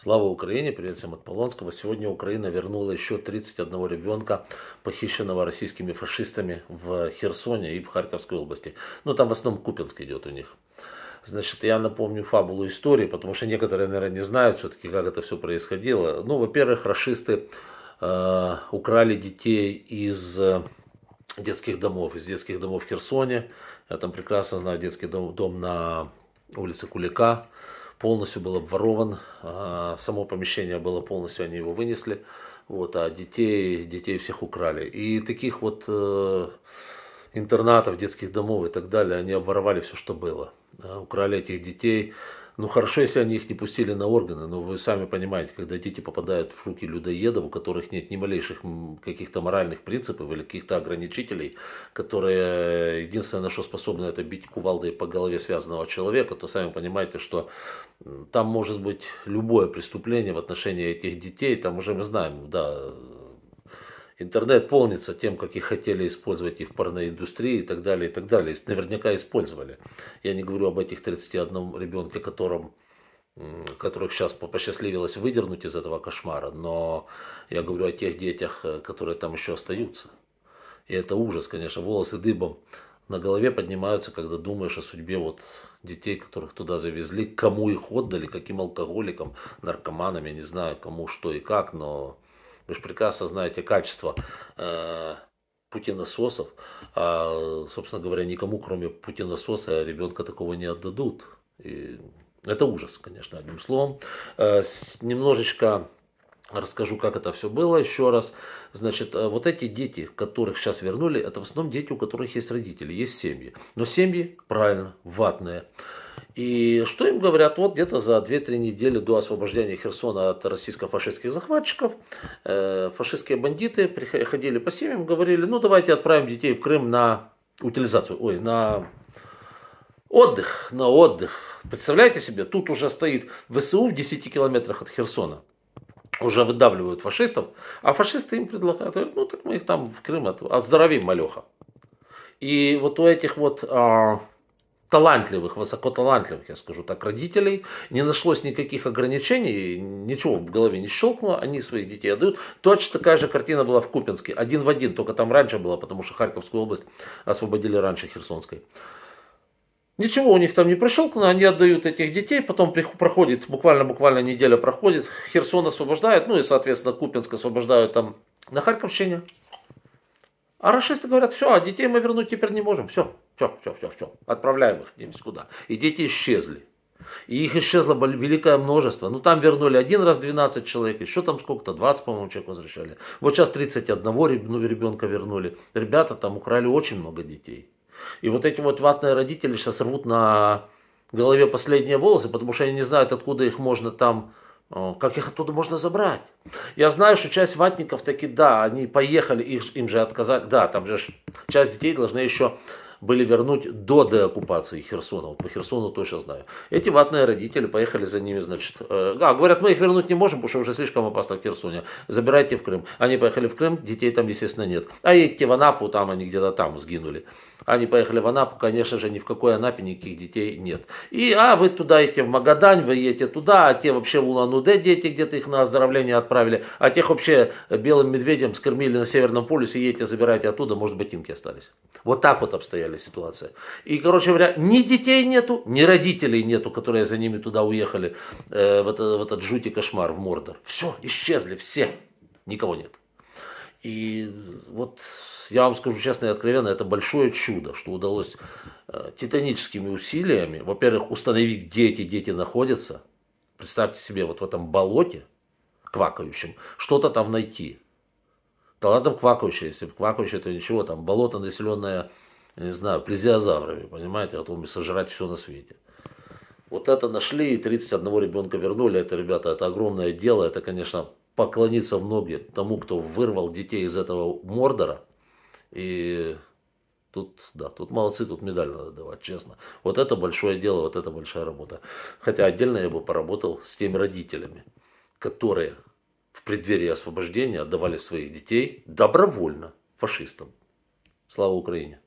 Слава Украине, привет всем от Полонского. Сегодня Украина вернула еще 31 ребенка, похищенного российскими фашистами в Херсоне и в Харьковской области. Ну, там в основном Купинск идет у них. Значит, я напомню фабулу истории, потому что некоторые, наверное, не знают все-таки, как это все происходило. Ну, во-первых, расисты э, украли детей из э, детских домов, из детских домов в Херсоне. Я там прекрасно знаю детский дом, дом на улице Кулика полностью был обворован, а, само помещение было полностью, они его вынесли, вот, а детей, детей всех украли. И таких вот э, интернатов, детских домов и так далее, они обворовали все, что было. А, украли этих детей, ну хорошо, если они их не пустили на органы, но вы сами понимаете, когда дети попадают в руки людоедов, у которых нет ни малейших каких-то моральных принципов или каких-то ограничителей, которые э, единственное, на что способны, это бить кувалдой по голове связанного человека, то сами понимаете, что там может быть любое преступление в отношении этих детей, там уже мы знаем, да, Интернет полнится тем, как их хотели использовать и в индустрии и так далее, и так далее. Наверняка использовали. Я не говорю об этих 31 ребенке, которым которых сейчас посчастливилось выдернуть из этого кошмара, но я говорю о тех детях, э, которые там еще остаются. И это ужас, конечно, волосы дыбом на голове поднимаются, когда думаешь о судьбе вот детей, которых туда завезли, кому их отдали, каким алкоголикам, наркоманам, я не знаю, кому что и как, но вы же прекрасно знаете качество э, путинососов. А, собственно говоря, никому, кроме путинососа, ребенка такого не отдадут. И это ужас, конечно, одним словом. Э, с, немножечко расскажу, как это все было еще раз. Значит, э, вот эти дети, которых сейчас вернули, это в основном дети, у которых есть родители, есть семьи. Но семьи, правильно, ватные. И что им говорят? Вот где-то за 2-3 недели до освобождения Херсона от российско-фашистских захватчиков, э, фашистские бандиты приходили по семьям, говорили, ну давайте отправим детей в Крым на утилизацию, ой, на отдых, на отдых. Представляете себе, тут уже стоит ВСУ в 10 километрах от Херсона. Уже выдавливают фашистов, а фашисты им предлагают, говорят, ну так мы их там в Крым от... отздоровим, малеха. И вот у этих вот... А талантливых, высокоталантливых, я скажу так, родителей, не нашлось никаких ограничений, ничего в голове не щелкнуло, они своих детей отдают. Точно такая же картина была в Купинске, один в один, только там раньше было, потому что Харьковскую область освободили раньше Херсонской. Ничего у них там не прищелкнуло, они отдают этих детей, потом проходит, буквально-буквально неделя проходит, Херсон освобождает, ну и, соответственно, Купинск освобождают там на Харьковщине. А расисты говорят, все, а детей мы вернуть теперь не можем. Все, все, все, все, все. Отправляем их где-нибудь куда. И дети исчезли. И их исчезло великое множество. Ну, там вернули один раз 12 человек, еще там сколько-то, 20, по-моему, человек возвращали. Вот сейчас 31 ребенка вернули. Ребята там украли очень много детей. И вот эти вот ватные родители сейчас рвут на голове последние волосы, потому что они не знают, откуда их можно там как их оттуда можно забрать? Я знаю, что часть ватников таки, да, они поехали, их, им же отказали. Да, там же часть детей должны еще были вернуть до деоккупации Херсона. Вот по Херсону точно знаю. Эти ватные родители поехали за ними, значит, э, а, говорят, мы их вернуть не можем, потому что уже слишком опасно в Херсоне. Забирайте в Крым. Они поехали в Крым, детей там, естественно, нет. А едьте в Анапу, там они где-то там сгинули. Они поехали в Анапу, конечно же, ни в какой Анапе никаких детей нет. И, а, вы туда идете в Магадань, вы едете туда, а те вообще в Улан-Удэ дети где-то их на оздоровление отправили, а тех вообще белым медведем скормили на Северном полюсе, едете, забирайте оттуда, может быть, инки остались. Вот так вот обстоят реальная ситуация. И, короче говоря, ни детей нету, ни родителей нету, которые за ними туда уехали, э, в, этот, в этот жутий кошмар, в Мордор. Все, исчезли все, никого нет. И вот я вам скажу честно и откровенно, это большое чудо, что удалось э, титаническими усилиями, во-первых, установить, где эти дети находятся. Представьте себе, вот в этом болоте квакающем, что-то там найти. Да ладно квакающее, если квакающее, то ничего, там болото, населенное я не знаю, плезиозаврами, понимаете, готовыми сожрать все на свете. Вот это нашли и 31 ребенка вернули. Это, ребята, это огромное дело. Это, конечно, поклониться в ноги тому, кто вырвал детей из этого Мордора. И Тут, да, тут молодцы, тут медаль надо давать, честно. Вот это большое дело, вот это большая работа. Хотя отдельно я бы поработал с теми родителями, которые в преддверии освобождения отдавали своих детей добровольно фашистам. Слава Украине!